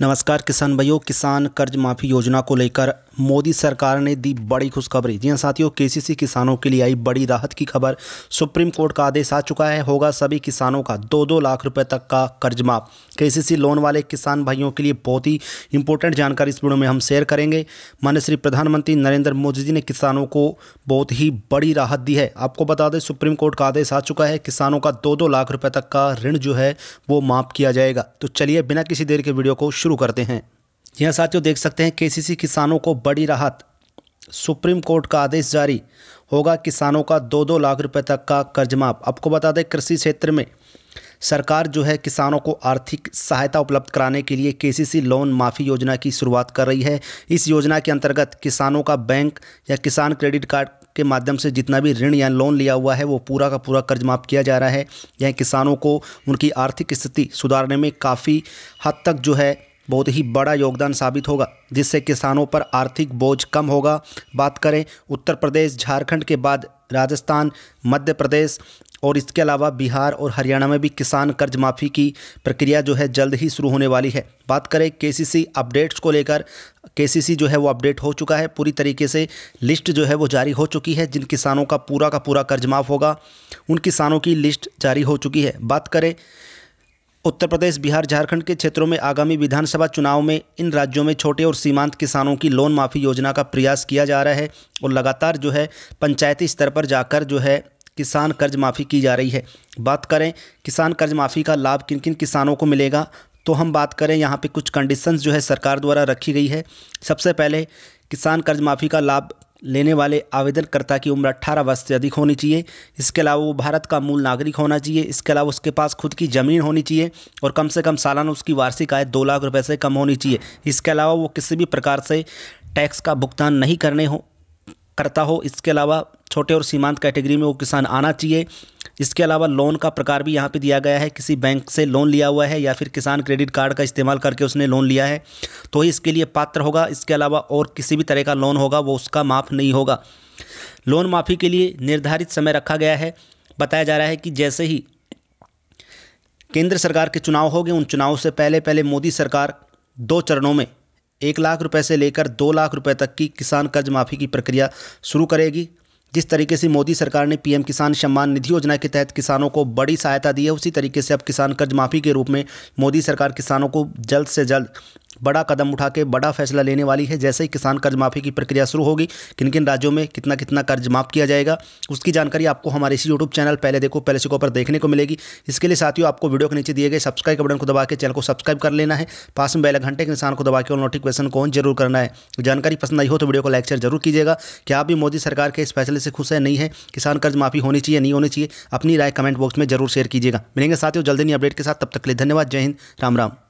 नमस्कार किसान भाइयों किसान कर्ज माफ़ी योजना को लेकर मोदी सरकार ने दी बड़ी खुशखबरी जी हाँ साथियों केसीसी किसानों के लिए आई बड़ी राहत की खबर सुप्रीम कोर्ट का आदेश आ चुका है होगा सभी किसानों का दो दो लाख रुपए तक का कर्ज माफ केसीसी लोन वाले किसान भाइयों के लिए बहुत ही इंपॉर्टेंट जानकारी इस वीडियो में हम शेयर करेंगे माननीय श्री प्रधानमंत्री नरेंद्र मोदी जी ने किसानों को बहुत ही बड़ी राहत दी है आपको बता दें सुप्रीम कोर्ट का आदेश आ चुका है किसानों का दो दो लाख रुपये तक का ऋण जो है वो माफ़ किया जाएगा तो चलिए बिना किसी देर के वीडियो को शुरू करते हैं यह साथियों देख सकते हैं केसीसी किसानों को बड़ी राहत सुप्रीम कोर्ट का आदेश जारी होगा किसानों का दो दो लाख रुपए तक का कर्ज माफ आपको बता दें कृषि क्षेत्र में सरकार जो है किसानों को आर्थिक सहायता उपलब्ध कराने के लिए केसीसी लोन माफ़ी योजना की शुरुआत कर रही है इस योजना के अंतर्गत किसानों का बैंक या किसान क्रेडिट कार्ड के माध्यम से जितना भी ऋण या लोन लिया हुआ है वो पूरा का पूरा कर्ज माफ़ किया जा रहा है यह किसानों को उनकी आर्थिक स्थिति सुधारने में काफ़ी हद तक जो है बहुत ही बड़ा योगदान साबित होगा जिससे किसानों पर आर्थिक बोझ कम होगा बात करें उत्तर प्रदेश झारखंड के बाद राजस्थान मध्य प्रदेश और इसके अलावा बिहार और हरियाणा में भी किसान कर्ज माफ़ी की प्रक्रिया जो है जल्द ही शुरू होने वाली है बात करें केसीसी अपडेट्स को लेकर केसीसी जो है वो अपडेट हो चुका है पूरी तरीके से लिस्ट जो है वो जारी हो चुकी है जिन किसानों का पूरा का पूरा कर्ज माफ़ होगा उन किसानों की लिस्ट जारी हो चुकी है बात करें उत्तर प्रदेश बिहार झारखंड के क्षेत्रों में आगामी विधानसभा चुनाव में इन राज्यों में छोटे और सीमांत किसानों की लोन माफ़ी योजना का प्रयास किया जा रहा है और लगातार जो है पंचायती स्तर पर जाकर जो है किसान कर्ज माफ़ी की जा रही है बात करें किसान कर्ज माफ़ी का लाभ किन किन किसानों को मिलेगा तो हम बात करें यहाँ पर कुछ कंडीशंस जो है सरकार द्वारा रखी गई है सबसे पहले किसान कर्ज माफ़ी का लाभ लेने वाले आवेदनकर्ता की उम्र 18 वर्ष से अधिक होनी चाहिए इसके अलावा वो भारत का मूल नागरिक होना चाहिए इसके अलावा उसके पास खुद की ज़मीन होनी चाहिए और कम से कम सालाना उसकी वार्षिक आय दो लाख रुपये से कम होनी चाहिए इसके अलावा वो किसी भी प्रकार से टैक्स का भुगतान नहीं करने हो करता हो इसके अलावा छोटे और सीमांत कैटेगरी में वो किसान आना चाहिए इसके अलावा लोन का प्रकार भी यहाँ पे दिया गया है किसी बैंक से लोन लिया हुआ है या फिर किसान क्रेडिट कार्ड का इस्तेमाल करके उसने लोन लिया है तो ही इसके लिए पात्र होगा इसके अलावा और किसी भी तरह का लोन होगा वो उसका माफ़ नहीं होगा लोन माफ़ी के लिए निर्धारित समय रखा गया है बताया जा रहा है कि जैसे ही केंद्र सरकार के चुनाव होंगे उन चुनाव से पहले पहले मोदी सरकार दो चरणों में एक लाख रुपए से लेकर दो लाख रुपए तक की किसान कर्ज माफ़ी की प्रक्रिया शुरू करेगी जिस तरीके से मोदी सरकार ने पीएम किसान सम्मान निधि योजना के तहत किसानों को बड़ी सहायता दी है उसी तरीके से अब किसान कर्ज माफ़ी के रूप में मोदी सरकार किसानों को जल्द से जल्द बड़ा कदम उठा के बड़ा फैसला लेने वाली है जैसे ही किसान कर्ज माफ़ी की प्रक्रिया शुरू होगी किन किन राज्यों में कितना कितना कर्ज माफ़ किया जाएगा उसकी जानकारी आपको हमारे इसी यूट्यूब चैनल पहले देखो पहले सिको पर देखने को मिलेगी इसके लिए साथियों आपको वीडियो के नीचे दिए गए सब्सक्राइब बटन को दबा के चैनल को सब्सक्राइब कर लेना है पास में बैल घंटे के निशान को दबा के और नोटिफिकेशन को जरूर करना है जानकारी पसंद आई हो तो वीडियो को लाइक शेयर जरूर कीजिएगा क्या आप भी मोदी सरकार के इस फैसले से खुश है नहीं है किसान कर्ज माफ़ी होनी चाहिए नहीं होनी चाहिए अपनी राय कमेंट बॉक्स में जरूर शेयर कीजिएगा मिलेंगे साथियों जल्दी नहीं अपडेट के साथ तब तक के लिए धन्यवाद जय हिंद राम राम